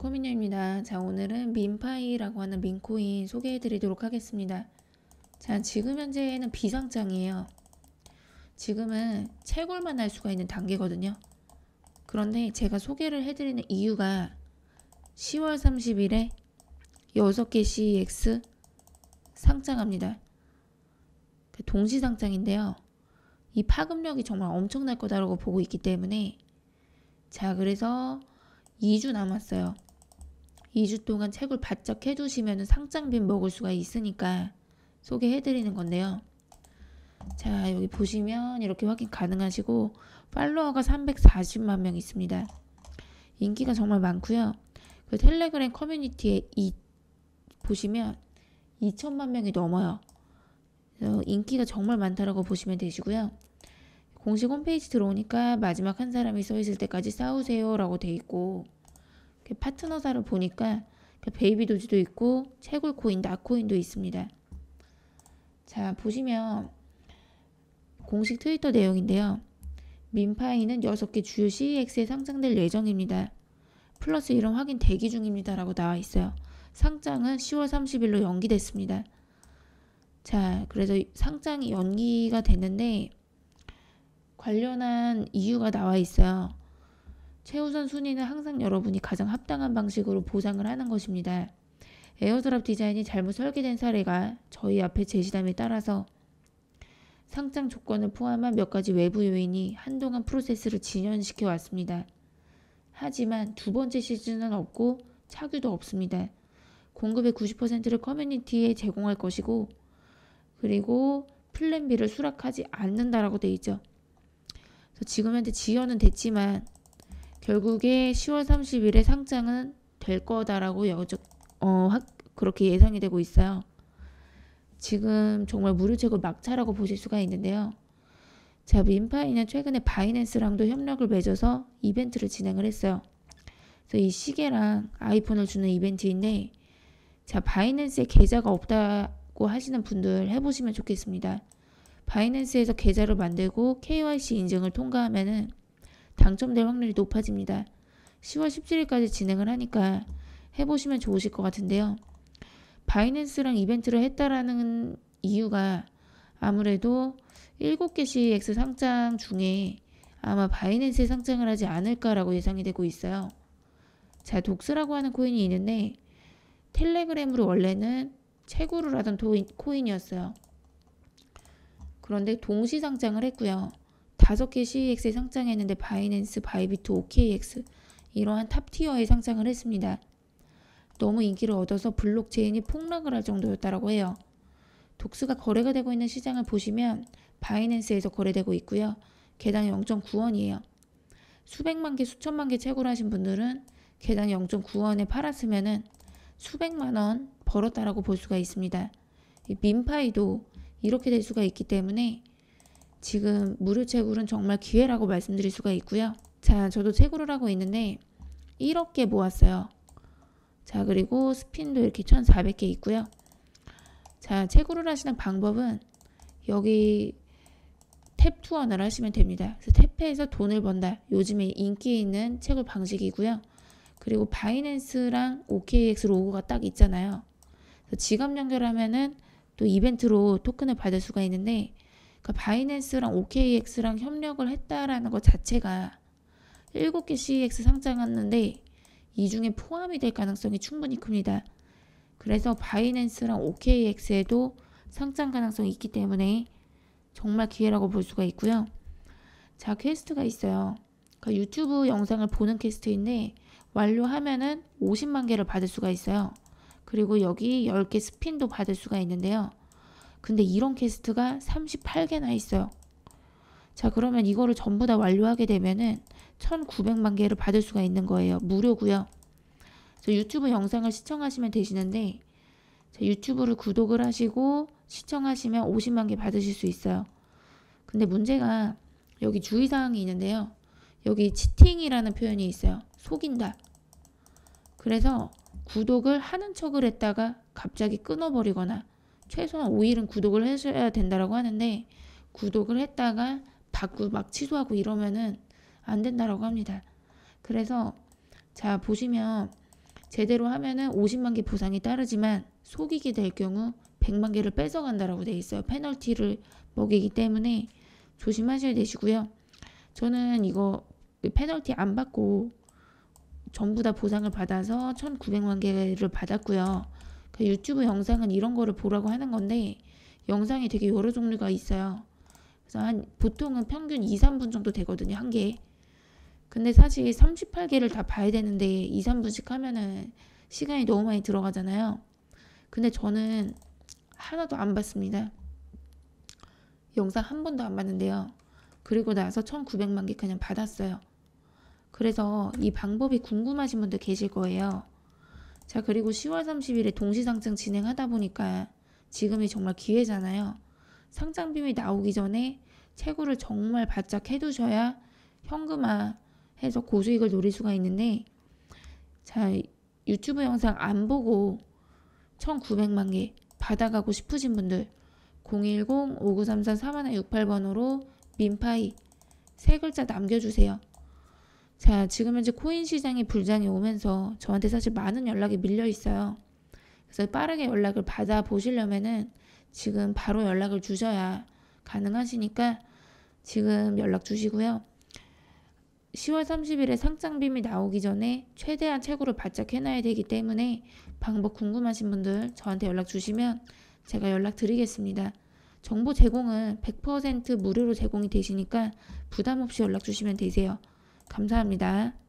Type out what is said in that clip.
코미녀입니다. 자 오늘은 민파이라고 하는 민코인 소개해드리도록 하겠습니다. 자 지금 현재는 비상장이에요. 지금은 채굴만 할 수가 있는 단계거든요. 그런데 제가 소개를 해드리는 이유가 10월 30일에 6개 CEX 상장합니다. 그 동시 상장인데요. 이 파급력이 정말 엄청날 거다라고 보고 있기 때문에 자 그래서 2주 남았어요. 2주 동안 책을 바짝 해두시면 상장빈 먹을 수가 있으니까 소개해드리는 건데요. 자 여기 보시면 이렇게 확인 가능하시고 팔로워가 340만 명 있습니다. 인기가 정말 많고요. 그 텔레그램 커뮤니티에 이, 보시면 2천만 명이 넘어요. 어, 인기가 정말 많다라고 보시면 되시고요. 공식 홈페이지 들어오니까 마지막 한 사람이 써 있을 때까지 싸우세요라고 돼 있고 그 파트너사를 보니까 그 베이비 도지도 있고 채굴 코인, 나코인도 있습니다. 자 보시면 공식 트위터 내용인데요. 민파이는 6개 주요 CEX에 상장될 예정입니다. 플러스 이름 확인 대기 중입니다. 라고 나와 있어요. 상장은 10월 30일로 연기됐습니다. 자, 그래서 상장이 연기가 됐는데 관련한 이유가 나와 있어요. 최우선 순위는 항상 여러분이 가장 합당한 방식으로 보상을 하는 것입니다. 에어드랍 디자인이 잘못 설계된 사례가 저희 앞에 제시됨에 따라서 상장 조건을 포함한 몇 가지 외부 요인이 한동안 프로세스를 진연시켜 왔습니다. 하지만 두 번째 시즌은 없고 차규도 없습니다. 공급의 90%를 커뮤니티에 제공할 것이고 그리고 플랜 B를 수락하지 않는다라고 돼 있죠. 지금 현재 지연은 됐지만 결국에 10월 30일에 상장은 될 거다라고 여저, 어, 확, 그렇게 예상이 되고 있어요. 지금 정말 무료채굴 막차라고 보실 수가 있는데요. 자, 민파이는 최근에 바이낸스랑도 협력을 맺어서 이벤트를 진행을 했어요. 그래서 이 시계랑 아이폰을 주는 이벤트인데, 자, 바이낸스에 계좌가 없다고 하시는 분들 해보시면 좋겠습니다. 바이낸스에서 계좌를 만들고 KYC 인증을 통과하면은 당첨될 확률이 높아집니다. 10월 17일까지 진행을 하니까 해보시면 좋으실 것 같은데요. 바이낸스랑 이벤트를 했다라는 이유가 아무래도 7개씩 X 상장 중에 아마 바이낸스에 상장을 하지 않을까라고 예상이 되고 있어요. 자, 독스라고 하는 코인이 있는데 텔레그램으로 원래는 채굴을 하던 코인이었어요. 그런데 동시 상장을 했고요. 5개 CEX에 상장했는데 바이낸스, 바이비트, OKX 이러한 탑티어에 상장을 했습니다. 너무 인기를 얻어서 블록체인이 폭락을 할 정도였다라고 해요. 독수가 거래가 되고 있는 시장을 보시면 바이낸스에서 거래되고 있고요. 개당 0.9원이에요. 수백만 개, 수천만 개 채굴 하신 분들은 개당 0.9원에 팔았으면은 수백만 원 벌었다라고 볼 수가 있습니다. 민파이도 이렇게 될 수가 있기 때문에 지금 무료 채굴은 정말 기회라고 말씀드릴 수가 있고요. 자, 저도 채굴을 하고 있는데 1억 개 모았어요. 자, 그리고 스핀도 이렇게 1,400개 있고요. 자, 채굴을 하시는 방법은 여기 탭투원를 하시면 됩니다. 그래서 탭해에서 돈을 번다. 요즘에 인기 있는 채굴 방식이고요. 그리고 바이낸스랑 OKX 로고가 딱 있잖아요. 그래서 지갑 연결하면은 또 이벤트로 토큰을 받을 수가 있는데 그 바이낸스랑 OKX랑 협력을 했다라는 것 자체가 7개 CEX 상장하는데이 중에 포함이 될 가능성이 충분히 큽니다. 그래서 바이낸스랑 OKX에도 상장 가능성이 있기 때문에 정말 기회라고 볼 수가 있고요. 자, 퀘스트가 있어요. 그 유튜브 영상을 보는 퀘스트인데 완료하면은 50만 개를 받을 수가 있어요. 그리고 여기 10개 스핀도 받을 수가 있는데요. 근데 이런 퀘스트가 38개나 있어요. 자 그러면 이거를 전부 다 완료하게 되면은 1900만 개를 받을 수가 있는 거예요. 무료고요. 그 유튜브 영상을 시청하시면 되시는데 자, 유튜브를 구독을 하시고 시청하시면 50만 개 받으실 수 있어요. 근데 문제가 여기 주의사항이 있는데요. 여기 치팅이라는 표현이 있어요. 속인다. 그래서 구독을 하는 척을 했다가 갑자기 끊어버리거나 최소한 5일은 구독을 해줘야 된다라고 하는데 구독을 했다가 받고 막 취소하고 이러면은 안 된다라고 합니다. 그래서 자 보시면 제대로 하면은 50만 개 보상이 따르지만 속이게 될 경우 100만 개를 뺏어간다라고 돼 있어요. 페널티를 먹이기 때문에 조심하셔야 되시고요. 저는 이거 페널티 안 받고 전부 다 보상을 받아서 1,900만 개를 받았고요. 그 유튜브 영상은 이런 거를 보라고 하는 건데 영상이 되게 여러 종류가 있어요. 그래서 한 보통은 평균 2, 3분 정도 되거든요. 한 개. 근데 사실 38개를 다 봐야 되는데 2, 3분씩 하면은 시간이 너무 많이 들어가잖아요. 근데 저는 하나도 안 봤습니다. 영상 한 번도 안 봤는데요. 그리고 나서 1900만 개 그냥 받았어요. 그래서 이 방법이 궁금하신 분들 계실 거예요. 자, 그리고 10월 30일에 동시상장 진행하다 보니까 지금이 정말 기회잖아요. 상장 비밀 나오기 전에 채굴을 정말 바짝 해두셔야 현금화 해서 고수익을 노릴 수가 있는데 자 유튜브 영상 안 보고 1900만 개 받아가고 싶으신 분들 010-5934-3168번으로 민파이 세 글자 남겨주세요. 자, 지금 현재 코인 시장이 불장이 오면서 저한테 사실 많은 연락이 밀려 있어요. 그래서 빠르게 연락을 받아 보시려면은 지금 바로 연락을 주셔야 가능하시니까 지금 연락 주시고요. 10월 30일에 상장빔이 나오기 전에 최대한 채굴을 바짝 해놔야 되기 때문에 방법 궁금하신 분들 저한테 연락 주시면 제가 연락 드리겠습니다. 정보 제공은 100% 무료로 제공이 되시니까 부담 없이 연락 주시면 되세요. 감사합니다.